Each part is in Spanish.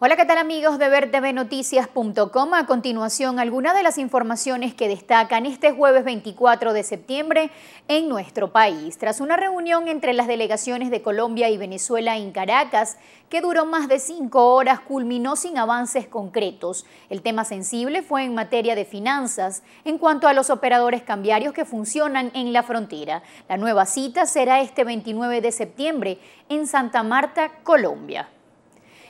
Hola, ¿qué tal amigos de Vertevenoticias.com? A continuación, algunas de las informaciones que destacan este jueves 24 de septiembre en nuestro país. Tras una reunión entre las delegaciones de Colombia y Venezuela en Caracas, que duró más de cinco horas, culminó sin avances concretos. El tema sensible fue en materia de finanzas, en cuanto a los operadores cambiarios que funcionan en la frontera. La nueva cita será este 29 de septiembre en Santa Marta, Colombia.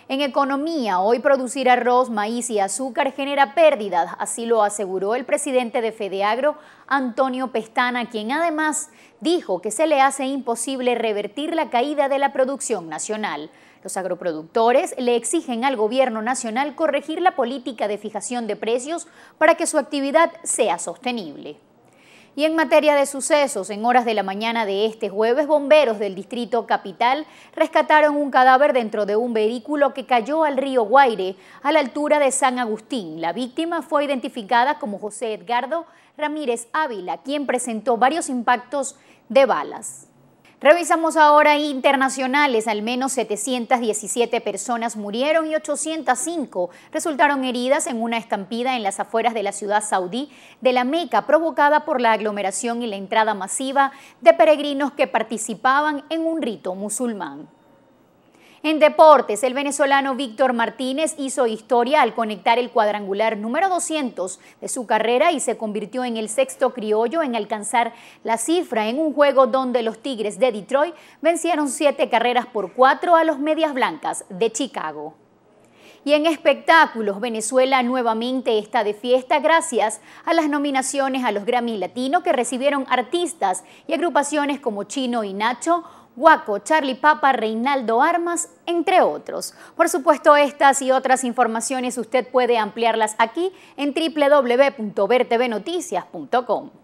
En economía, hoy producir arroz, maíz y azúcar genera pérdidas, así lo aseguró el presidente de Fedeagro, Antonio Pestana, quien además dijo que se le hace imposible revertir la caída de la producción nacional. Los agroproductores le exigen al gobierno nacional corregir la política de fijación de precios para que su actividad sea sostenible. Y en materia de sucesos, en horas de la mañana de este jueves, bomberos del distrito capital rescataron un cadáver dentro de un vehículo que cayó al río Guaire, a la altura de San Agustín. La víctima fue identificada como José Edgardo Ramírez Ávila, quien presentó varios impactos de balas. Revisamos ahora internacionales. Al menos 717 personas murieron y 805 resultaron heridas en una estampida en las afueras de la ciudad saudí de la Meca, provocada por la aglomeración y la entrada masiva de peregrinos que participaban en un rito musulmán. En deportes, el venezolano Víctor Martínez hizo historia al conectar el cuadrangular número 200 de su carrera y se convirtió en el sexto criollo en alcanzar la cifra en un juego donde los Tigres de Detroit vencieron siete carreras por cuatro a los Medias Blancas de Chicago. Y en espectáculos, Venezuela nuevamente está de fiesta gracias a las nominaciones a los Grammy Latino que recibieron artistas y agrupaciones como Chino y Nacho Guaco, Charlie Papa, Reinaldo Armas, entre otros. Por supuesto, estas y otras informaciones usted puede ampliarlas aquí en www.vertvnoticias.com.